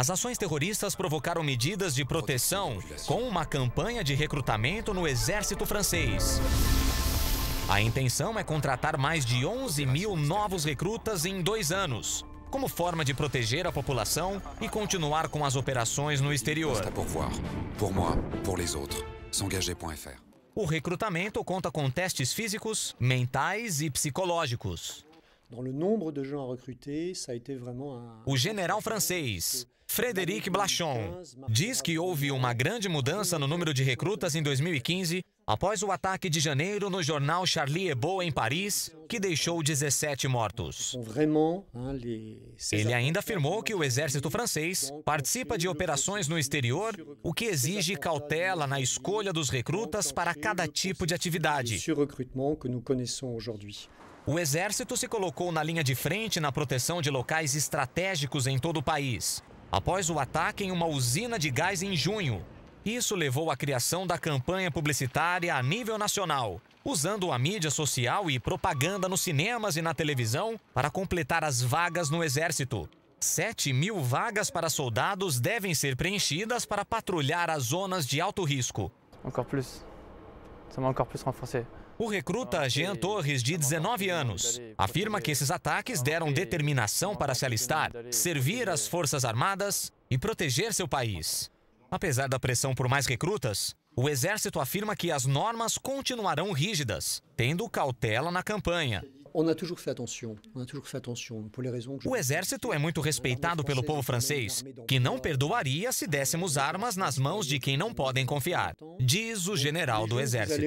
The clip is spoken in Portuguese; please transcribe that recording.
As ações terroristas provocaram medidas de proteção com uma campanha de recrutamento no exército francês. A intenção é contratar mais de 11 mil novos recrutas em dois anos, como forma de proteger a população e continuar com as operações no exterior. O recrutamento conta com testes físicos, mentais e psicológicos. O general francês Frédéric Blachon diz que houve uma grande mudança no número de recrutas em 2015 após o ataque de janeiro no jornal Charlie Hebdo em Paris, que deixou 17 mortos. Ele ainda afirmou que o exército francês participa de operações no exterior, o que exige cautela na escolha dos recrutas para cada tipo de atividade. O exército se colocou na linha de frente na proteção de locais estratégicos em todo o país, após o ataque em uma usina de gás em junho, isso levou à criação da campanha publicitária a nível nacional, usando a mídia social e propaganda nos cinemas e na televisão para completar as vagas no Exército. 7 mil vagas para soldados devem ser preenchidas para patrulhar as zonas de alto risco. O recruta Jean Torres, de 19 anos, afirma que esses ataques deram determinação para se alistar, servir as Forças Armadas e proteger seu país. Apesar da pressão por mais recrutas, o Exército afirma que as normas continuarão rígidas, tendo cautela na campanha. O exército é muito respeitado pelo povo francês, que não perdoaria se dessemos armas nas mãos de quem não podem confiar, diz o general do exército.